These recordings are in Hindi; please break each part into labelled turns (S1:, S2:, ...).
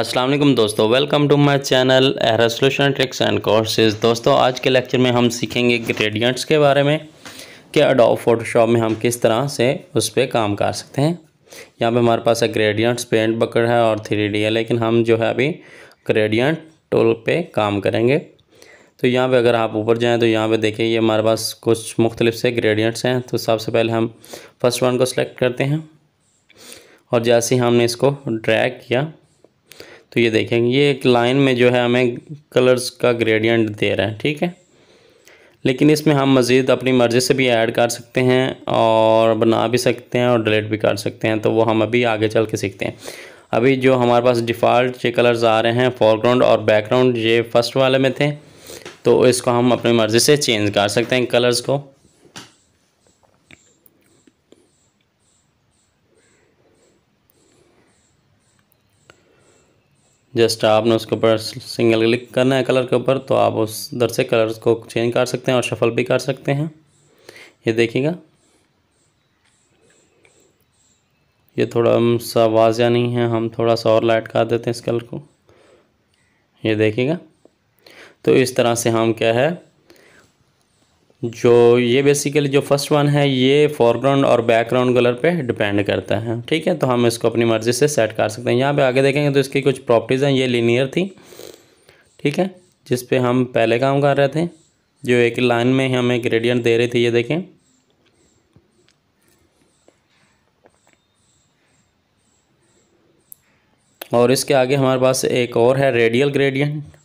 S1: अस्सलाम वालेकुम दोस्तों वेलकम टू माय चैनल एहरा सोल्यूशन ट्रिक्स एंड कोर्सेज दोस्तों आज के लेक्चर में हम सीखेंगे ग्रेडियंट्स के बारे में कि अडोब फोटोशॉप में हम किस तरह से उस पर काम कर सकते हैं यहाँ पे हमारे पास है ग्रेडियंट्स पेंट बकड़ है और थ्री है लेकिन हम जो है अभी ग्रेडियंट टूल पर काम करेंगे तो यहाँ पर अगर आप ऊपर जाएँ तो यहाँ पर देखिए ये हमारे पास कुछ मुख्तलिफ से ग्रेडियंट्स हैं तो सबसे पहले हम फर्स्ट वन को सिलेक्ट करते हैं और जैसे ही हमने इसको ड्रैग किया तो ये देखेंगे ये एक लाइन में जो है हमें कलर्स का ग्रेडियंट दे रहा है ठीक है लेकिन इसमें हम मज़ीद अपनी मर्ज़ी से भी ऐड कर सकते हैं और बना भी सकते हैं और डिलीट भी कर सकते हैं तो वो हम अभी आगे चल के सीखते हैं अभी जो हमारे पास डिफ़ॉल्ट ये कलर्स आ रहे हैं फोरग्राउंड और बैकग्राउंड ये फ़र्स्ट वाले में थे तो इसको हम अपनी मर्ज़ी से चेंज कर सकते हैं कलर्स को जस्ट आपने उसके ऊपर सिंगल क्लिक करना है कलर के ऊपर तो आप उस दर से कलर्स को चेंज कर सकते हैं और शफल भी कर सकते हैं ये देखिएगा ये थोड़ा सा वाजिया नहीं है हम थोड़ा सा और लाइट कर देते हैं इस कलर को ये देखिएगा तो इस तरह से हम क्या है जो ये बेसिकली जो फर्स्ट वन है ये फोरग्राउंड और बैकग्राउंड कलर पे डिपेंड करता है ठीक है तो हम इसको अपनी मर्ज़ी से सेट कर सकते हैं यहाँ पे आगे देखेंगे तो इसकी कुछ प्रॉपर्टीज़ हैं ये लीनियर थी ठीक है जिस पे हम पहले काम कर रहे थे जो एक लाइन में हमें ग्रेडियंट दे रही थी ये देखें और इसके आगे हमारे पास एक और है रेडियल ग्रेडियंट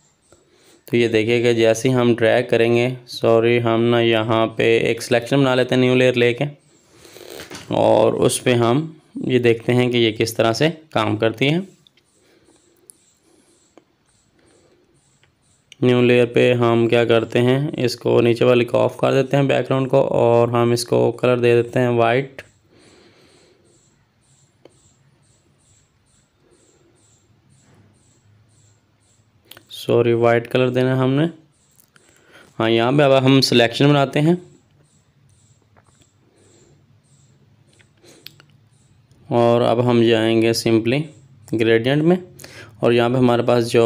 S1: तो ये देखिएगा जैसे ही हम ड्रैग करेंगे सॉरी हम ना यहाँ पे एक सिलेक्शन बना लेते हैं न्यू लेयर लेके और उस पर हम ये देखते हैं कि ये किस तरह से काम करती है न्यू लेयर पे हम क्या करते हैं इसको नीचे वाले को ऑफ़ कर देते हैं बैकग्राउंड को और हम इसको कलर दे देते हैं वाइट सॉरी वाइट कलर देना है हमने हाँ यहाँ पे अब हम सिलेक्शन बनाते हैं और अब हम जाएंगे सिंपली ग्रेडियंट में और यहाँ पे हमारे पास जो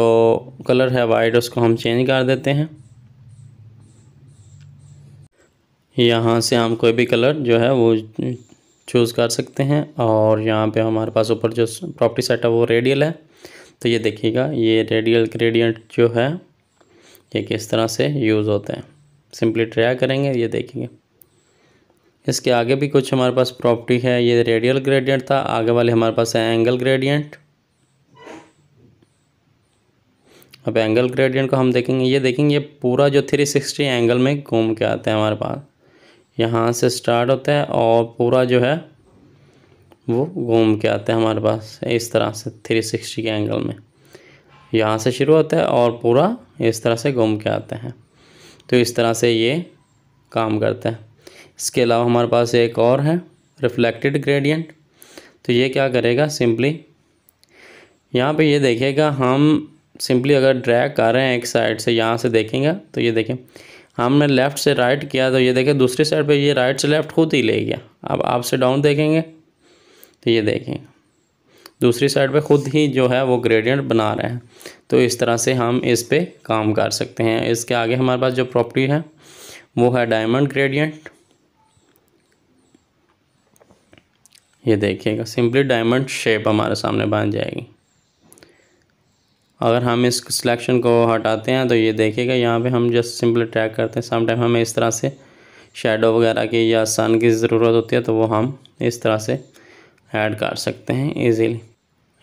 S1: कलर है वाइट उसको हम चेंज कर देते हैं यहाँ से हम कोई भी कलर जो है वो चूज़ कर सकते हैं और यहाँ पे हमारे पास ऊपर जो प्रॉपर्टी सेट है वो रेडियल है तो ये देखिएगा ये रेडियल ग्रेडियंट जो है ये किस तरह से यूज़ होते हैं सिंपली ट्राई करेंगे ये देखेंगे इसके आगे भी कुछ हमारे पास प्रॉपर्टी है ये रेडियल ग्रेडियंट था आगे वाले हमारे पास है एंगल ग्रेडियंट अब एंगल ग्रेडियंट को हम देखेंगे ये देखेंगे ये पूरा जो थ्री सिक्सटी एंगल में घूम के आते हैं हमारे पास यहाँ से स्टार्ट होता है और पूरा जो है वो घूम के आते हैं हमारे पास इस तरह से थ्री सिक्सटी के एंगल में यहाँ से शुरू होता है और पूरा इस तरह से घूम के आते हैं तो इस तरह से ये काम करते हैं इसके अलावा हमारे पास एक और है रिफ्लेक्टेड ग्रेडियंट तो ये क्या करेगा सिंपली यहाँ पे ये देखेगा हम सिंपली अगर ड्रैग कर रहे हैं एक साइड से यहाँ से देखेंगे तो ये देखें हमने लेफ़्ट से राइट किया तो ये देखें दूसरी साइड पे ये राइट से लेफ़्ट खुद ही ले गया अब आप से डाउन देखेंगे तो ये देखें दूसरी साइड पे ख़ुद ही जो है वो ग्रेडियंट बना रहे हैं तो इस तरह से हम इस पर काम कर सकते हैं इसके आगे हमारे पास जो प्रॉपर्टी है वो है डायमंड ग्रेडियंट ये देखिएगा सिंपली डायमंड शेप हमारे सामने बन जाएगी अगर हम इस सिलेक्शन को हटाते हैं तो ये देखिएगा यहाँ पे हम जस्ट सिंपली ट्रैक करते हैं समटाइम हमें इस तरह से शेडो वगैरह की या सन की ज़रूरत होती है तो वो हम इस तरह से ऐड कर सकते हैं इजीली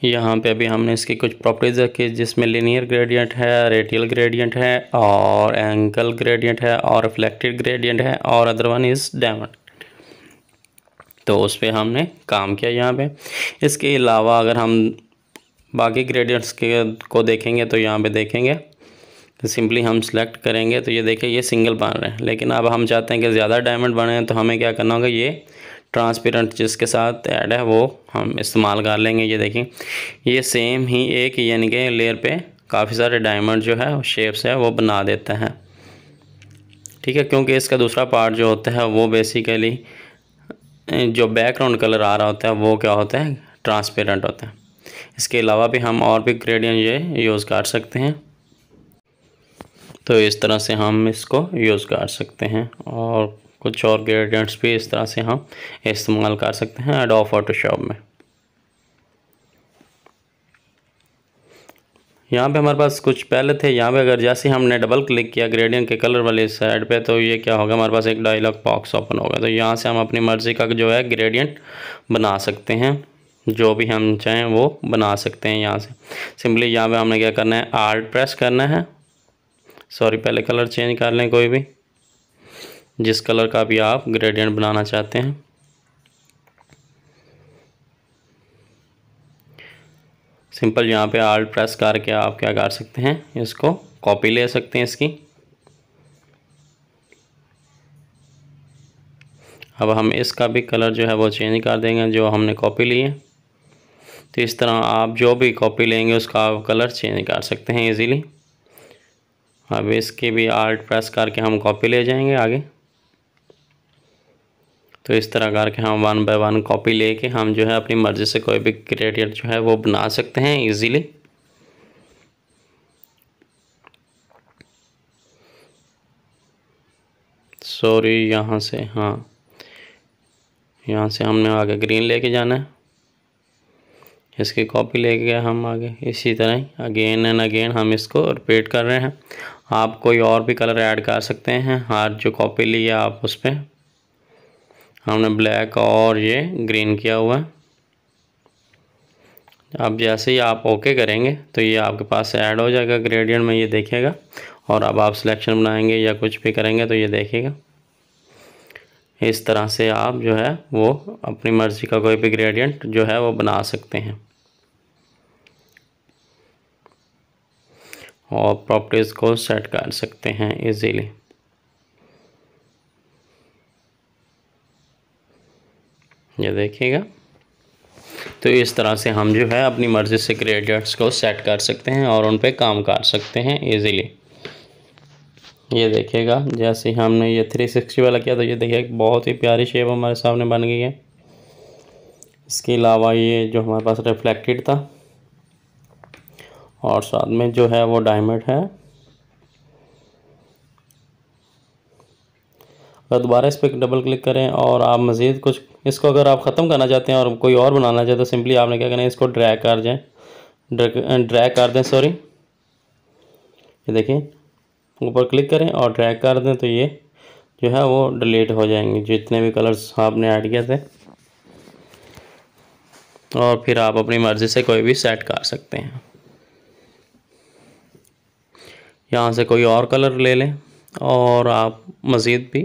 S1: यहाँ पे अभी हमने इसकी कुछ प्रॉपर्टीज़ रखी जिसमें लिनियर ग्रेडियंट है रेटियल ग्रेडियंट है और एंकल ग्रेडियंट है और रिफ्लेक्टेड ग्रेडियंट है और अदर वन इज़ डायमंड तो उस पर हमने काम किया यहाँ पे इसके अलावा अगर हम बाकी ग्रेडियंट्स के को देखेंगे तो यहाँ पे देखेंगे तो सिंपली हम सेलेक्ट करेंगे तो ये देखें ये सिंगल बन रहे हैं लेकिन अब हम चाहते हैं कि ज़्यादा डायमंड बने तो हमें क्या करना होगा ये ट्रांसपेरेंट जिसके साथ ऐड है वो हम इस्तेमाल कर लेंगे ये देखिए ये सेम ही एक यानी कि लेयर पे काफ़ी सारे डायमंड जो है शेप्स है वो बना देता है ठीक है क्योंकि इसका दूसरा पार्ट जो होता है वो बेसिकली जो बैकग्राउंड कलर आ रहा होता है वो क्या होता है ट्रांसपेरेंट होता है इसके अलावा भी हम और भी ग्रेडियंट ये यूज़ कर सकते हैं तो इस तरह से हम इसको यूज़ कर सकते हैं और कुछ और ग्रेडियंट्स भी इस तरह से हम इस्तेमाल कर सकते हैं एडो फोटोशॉप में यहाँ पे हमारे पास कुछ पहले थे यहाँ पे अगर जैसे हमने डबल क्लिक किया ग्रेडियंट के कलर वाले साइड पे तो ये क्या होगा हमारे पास एक डायलॉग बॉक्स ओपन होगा तो यहाँ से हम अपनी मर्ज़ी का जो है ग्रेडियंट बना सकते हैं जो भी हम चाहें वो बना सकते हैं यहाँ से सिंपली यहाँ पे हमने क्या करना है आर्ट प्रेस करना है सॉरी पहले कलर चेंज कर लें कोई भी जिस कलर का भी आप ग्रेडियंट बनाना चाहते हैं सिंपल यहाँ पे आर्ट प्रेस करके आप क्या कर सकते हैं इसको कॉपी ले सकते हैं इसकी अब हम इसका भी कलर जो है वो चेंज कर देंगे जो हमने कॉपी ली है तो इस तरह आप जो भी कॉपी लेंगे उसका आप कलर चेंज कर सकते हैं इजीली अब इसके भी आर्ट प्रेस करके हम कॉपी ले जाएंगे आगे तो इस तरह करके हम वन बाय वन कॉपी लेके हम जो है अपनी मर्ज़ी से कोई भी क्रिएटर जो है वो बना सकते हैं इजीली सॉरी यहाँ से हाँ यहाँ से हमने आगे ग्रीन लेके जाना है इसकी कॉपी लेके गए हम आगे इसी तरह ही अगेन एंड अगेन हम इसको रिपीट कर रहे हैं आप कोई और भी कलर ऐड कर सकते हैं हर जो कॉपी ली है आप उस पर हमने ब्लैक और ये ग्रीन किया हुआ है अब जैसे ही आप ओके करेंगे तो ये आपके पास ऐड हो जाएगा ग्रेडियंट में ये देखेगा और अब आप सिलेक्शन बनाएंगे या कुछ भी करेंगे तो ये देखिएगा इस तरह से आप जो है वो अपनी मर्ज़ी का कोई भी ग्रेडियंट जो है वो बना सकते हैं और प्रॉपर्टीज़ को सेट कर सकते हैं इजीली ये देखिएगा तो इस तरह से हम जो है अपनी मर्ज़ी से क्रेडिट्स को सेट कर सकते हैं और उन पर काम कर सकते हैं ईज़िली ये देखिएगा जैसे हमने ये थ्री सिक्सटी वाला किया तो ये देखिए बहुत ही प्यारी शेप हमारे सामने बन गई है इसके अलावा ये जो हमारे पास रिफ्लेक्टेड था और साथ में जो है वो डायमंड है अगर दोबारा इस पर डबल क्लिक करें और आप मज़ीद कुछ इसको अगर आप ख़त्म करना चाहते हैं और कोई और बनाना चाहते हैं तो सिंपली आपने क्या करना है इसको ड्रैग कर जाए ड्रैग कर दें सॉरी ये देखिए ऊपर क्लिक करें और ड्रैग कर दें तो ये जो है वो डिलीट हो जाएंगे जितने भी कलर्स आपने ऐड किए थे और फिर आप अपनी मर्ज़ी से कोई भी सेट कर सकते हैं यहाँ से कोई और कलर ले लें और आप मज़ीद भी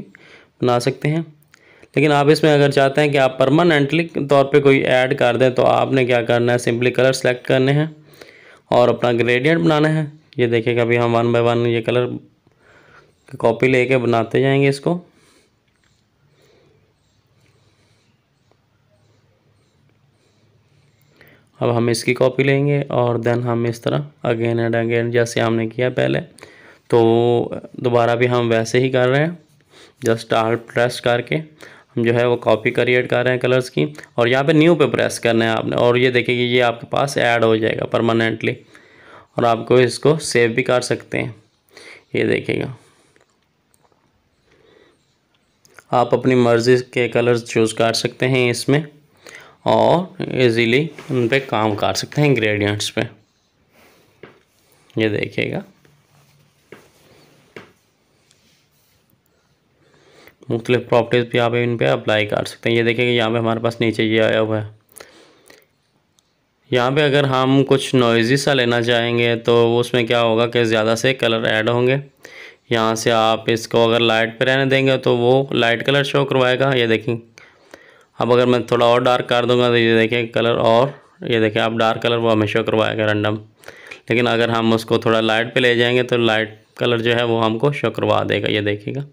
S1: बना सकते हैं लेकिन आप इसमें अगर चाहते हैं कि आप परमानेंटली तौर पे कोई ऐड कर दें तो आपने क्या करना है सिंपली कलर सेलेक्ट करने हैं और अपना ग्रेडियंट बनाना है ये देखिएगा अभी हम वन बाय वन ये कलर कॉपी लेके बनाते जाएंगे इसको अब हम इसकी कॉपी लेंगे और देन हम इस तरह अगेन एंड अगेन जैसे हमने किया पहले तो दोबारा भी हम वैसे ही कर रहे हैं जस्ट आर्ट प्रेस करके जो है वो कॉपी क्रिएट कर रहे हैं कलर्स की और यहाँ पे न्यू पे प्रेस करना है आपने और ये देखिए ये आपके पास ऐड हो जाएगा परमानेंटली और आपको इसको सेव भी कर सकते हैं ये देखिएगा आप अपनी मर्ज़ी के कलर्स चूज़ कर सकते हैं इसमें और इजीली उन पर काम कर सकते हैं इंग्रेडिएंट्स पे ये देखिएगा मुख्तलिफ प्रॉपर्टीज़ भी आप इन पर अप्लाई कर सकते हैं ये देखेंगे यहाँ पर हमारे पास नीचे ये आया हुआ है यहाँ पे अगर हम कुछ नॉइजी सा लेना चाहेंगे तो उसमें क्या होगा कि ज़्यादा से कलर ऐड होंगे यहाँ से आप इसको अगर लाइट पे रहने देंगे तो वो लाइट कलर शो करवाएगा ये देखें अब अगर मैं थोड़ा और डार्क कर दूंगा तो ये देखें कलर और ये देखें आप डार्क कलर वो हमें शो करवाएगा रैंडम लेकिन अगर हम उसको थोड़ा लाइट पे ले जाएंगे तो लाइट कलर जो है वो हमको शो करवा देगा ये देखिएगा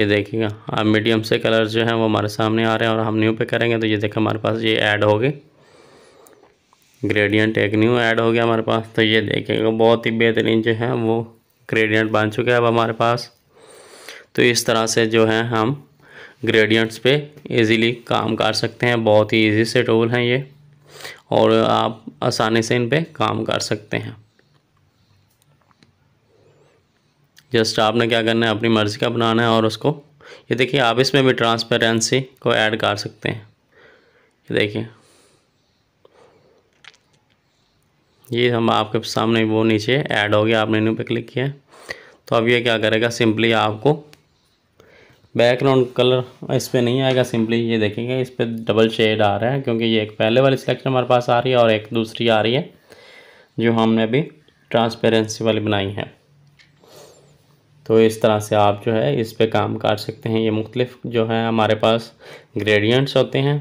S1: ये देखिएगा अब हाँ, मीडियम से कलर जो है वो हमारे सामने आ रहे हैं और हम न्यू पे करेंगे तो ये देखें हमारे पास ये ऐड हो गए ग्रेडियंट एक न्यू ऐड हो गया हमारे पास तो ये देखिएगा बहुत ही बेहतरीन जो है वो ग्रेडियंट बन चुके हैं अब हमारे पास तो इस तरह से जो है हम ग्रेडियंट्स पे इजीली काम कर सकते हैं बहुत ही इजी से टूल हैं ये और आप आसानी से इन पर काम कर सकते हैं जस्ट आपने क्या करना है अपनी मर्ज़ी का बनाना है और उसको ये देखिए आप इसमें भी ट्रांसपेरेंसी को ऐड कर सकते हैं ये देखिए ये हम आपके सामने वो नीचे ऐड हो गया आपने इन पे क्लिक किया तो अब ये क्या करेगा सिंपली आपको बैकग्राउंड कलर इस पर नहीं आएगा सिंपली ये देखेंगे इस पर डबल शेड आ रहा है क्योंकि ये एक पहले वाली सिलेक्शन हमारे पास आ रही है और एक दूसरी आ रही है जो हमने अभी ट्रांसपेरेंसी वाली बनाई है तो इस तरह से आप जो है इस पे काम कर सकते हैं ये मुख्तलिफ जो है हमारे पास ग्रेडियंट्स होते हैं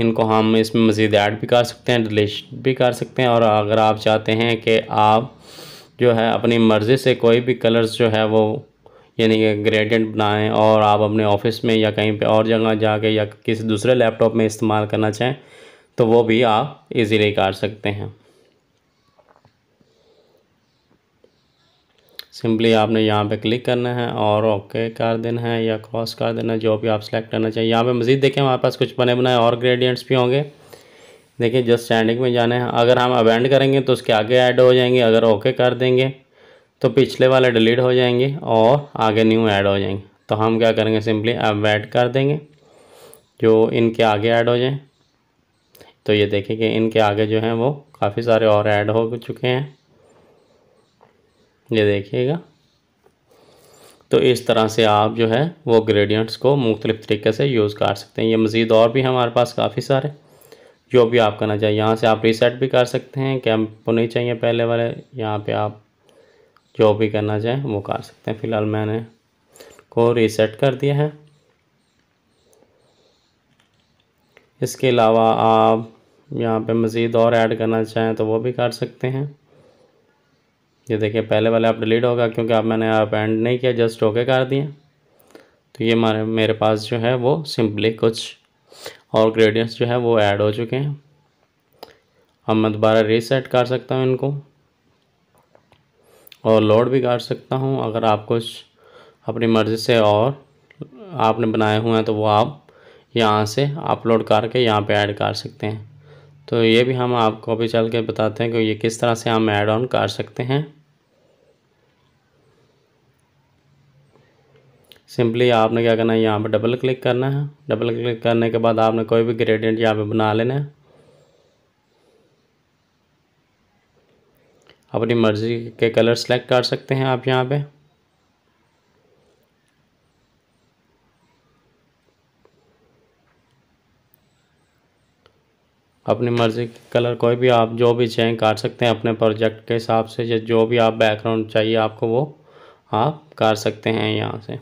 S1: इनको हम इसमें मज़ीद ऐड भी कर सकते हैं डिलीट भी कर सकते हैं और अगर आप चाहते हैं कि आप जो है अपनी मर्ज़ी से कोई भी कलर्स जो है वो यानी कि ग्रेडियंट बनाएं और आप अपने ऑफिस में या कहीं पे और जगह जाके या किसी दूसरे लैपटॉप में इस्तेमाल करना चाहें तो वो भी आप इजीली कर सकते हैं सिंपली आपने यहाँ पे क्लिक करना है और ओके कर देना है या क्रॉस कर देना है जो भी आप सेलेक्ट करना चाहिए यहाँ पे मज़ीद देखें हमारे पास कुछ बने बनाए और ग्रेडियंट्स भी होंगे देखिए जस्ट स्टैंडिंग में जाना है अगर हम अवेंड करेंगे तो उसके आगे ऐड हो जाएंगे अगर ओके कर देंगे तो पिछले वाले डिलीट हो जाएंगे और आगे न्यू ऐड हो जाएंगे तो हम क्या करेंगे सिंपली अब कर देंगे जो इनके आगे ऐड हो जाए तो ये देखें कि इनके आगे जो हैं वो काफ़ी सारे और ऐड हो चुके हैं ये देखिएगा तो इस तरह से आप जो है वो ग्रेडियंट्स को मुख्तलिफ तरीके से यूज़ कर सकते हैं ये मज़ीद और भी हमारे पास काफ़ी सारे जो भी आप करना चाहिए यहाँ से आप रीसेट भी कर सकते हैं कि नहीं चाहिए पहले वाले यहाँ पे आप जो भी करना चाहें वो कर सकते हैं फ़िलहाल मैंने को रीसेट कर दिया है इसके अलावा आप यहाँ पे मज़ीद और ऐड करना चाहें तो वो भी कर सकते हैं ये देखिए पहले वाले आप डिलीट होगा क्योंकि आप मैंने आप एंड नहीं किया जस्ट ओके कर दिए तो ये हमारे मेरे पास जो है वो सिंपली कुछ और ग्रेडियंट्स जो है वो ऐड हो चुके हैं अब मैं दोबारा रीसेट कर सकता हूँ इनको और लोड भी कर सकता हूँ अगर आप कुछ अपनी मर्ज़ी से और आपने बनाए हुए हैं तो वो आप यहाँ से अपलोड करके यहाँ पे ऐड कर सकते हैं तो ये भी हम आपको भी चल के बताते हैं कि ये किस तरह से हम ऐड ऑन कर सकते हैं सिंपली आपने क्या करना है यहाँ पे डबल क्लिक करना है डबल क्लिक करने के बाद आपने कोई भी ग्रेडियंट यहाँ पे बना लेना है अपनी मर्ज़ी के कलर सेलेक्ट कर सकते हैं आप यहाँ पे अपनी मर्ज़ी के कलर कोई भी आप जो भी चेंज कर सकते हैं अपने प्रोजेक्ट के हिसाब से जो भी आप बैकग्राउंड चाहिए आपको वो आप कर सकते हैं यहाँ से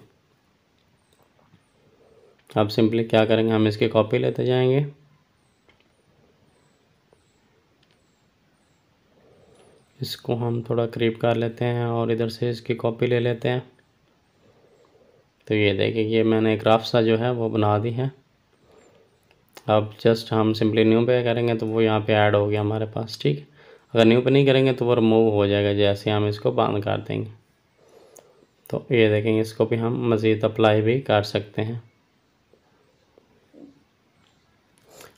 S1: अब सिंपली क्या करेंगे हम इसकी कॉपी लेते जाएंगे इसको हम थोड़ा क्रीप कर लेते हैं और इधर से इसकी कॉपी ले लेते हैं तो ये देखिए ये मैंने ग्राफ सा जो है वो बना दी है अब जस्ट हम सिंपली न्यू पे करेंगे तो वो यहाँ पे ऐड हो गया हमारे पास ठीक अगर न्यू पे नहीं करेंगे तो वो रिमूव हो जाएगा जैसे हम इसको बंद कर देंगे तो ये देखेंगे इसको भी हम मज़ीद अप्लाई भी कर सकते हैं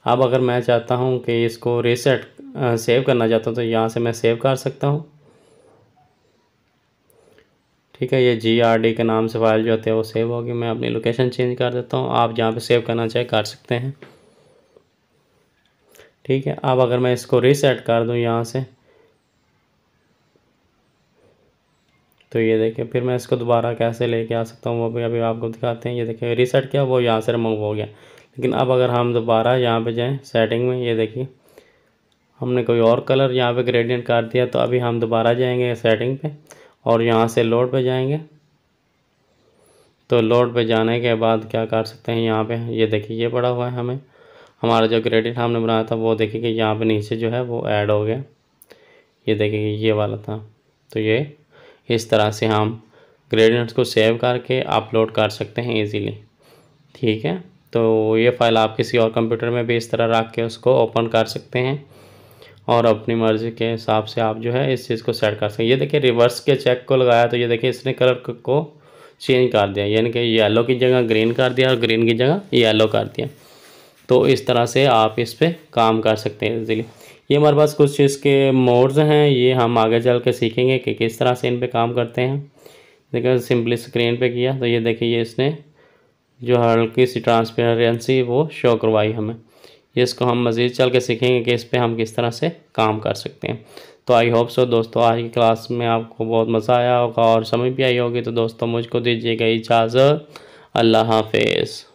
S1: अब अगर मैं चाहता हूँ कि इसको रीसेट सेव करना चाहता हूँ तो यहाँ से मैं सेव कर सकता हूँ ठीक है ये जी आर डी के नाम से फाइल जो होती है वो सेव होगी मैं अपनी लोकेशन चेंज कर देता हूँ आप जहाँ पे सेव करना चाहे कर सकते हैं ठीक है अब अगर मैं इसको रीसेट कर दूँ यहाँ से तो ये देखिए फिर मैं इसको दोबारा कैसे लेके आ सकता हूँ वो भी अभी आपको दिखाते हैं ये देखिए रीसेट किया वो यहाँ से रिमूव हो गया लेकिन अब अगर हम दोबारा यहाँ पे जाएं सेटिंग में ये देखिए हमने कोई और कलर यहाँ पे ग्रेडियंट काट दिया तो अभी हम दोबारा जाएंगे सेटिंग पे और यहाँ से लोड पे जाएंगे तो लोड पे जाने के बाद क्या कर सकते हैं यहाँ पे ये देखिए ये पड़ा हुआ है हमें हमारा जो ग्रेडियंट हमने बनाया था वो देखिए कि यहाँ पर नीचे जो है वो ऐड हो गया ये देखिए ये वाला था तो ये इस तरह से हम ग्रेडियंट्स को सेव करके अपलोड कर सकते हैं ईजीली ठीक है तो ये फ़ाइल आप किसी और कंप्यूटर में भी इस तरह रख के उसको ओपन कर सकते हैं और अपनी मर्ज़ी के हिसाब से आप जो है इस चीज़ को सेट कर सकते हैं ये देखिए रिवर्स के चेक को लगाया तो ये देखिए इसने कलर को चेंज कर दिया यानी कि येलो की जगह ग्रीन कर दिया और ग्रीन की जगह येलो कर दिया तो इस तरह से आप इस पर काम कर सकते हैं इजीली ये हमारे पास कुछ चीज़ के मोड्स हैं ये हम आगे चल के सीखेंगे कि किस तरह से इन पर काम करते हैं देखिए सिंपली स्क्रीन पर किया तो ये देखिए ये इसने जो हल्की सी ट्रांसपेरेंसी वो शो करवाई हमें इसको हम मज़ीद चल के सीखेंगे कि इस पर हम किस तरह से काम कर सकते हैं तो आई होप सो दोस्तों आज की क्लास में आपको बहुत मज़ा आया होगा और समझ भी आई होगी तो दोस्तों मुझको दीजिएगा इजाज़त अल्लाह हाफिज़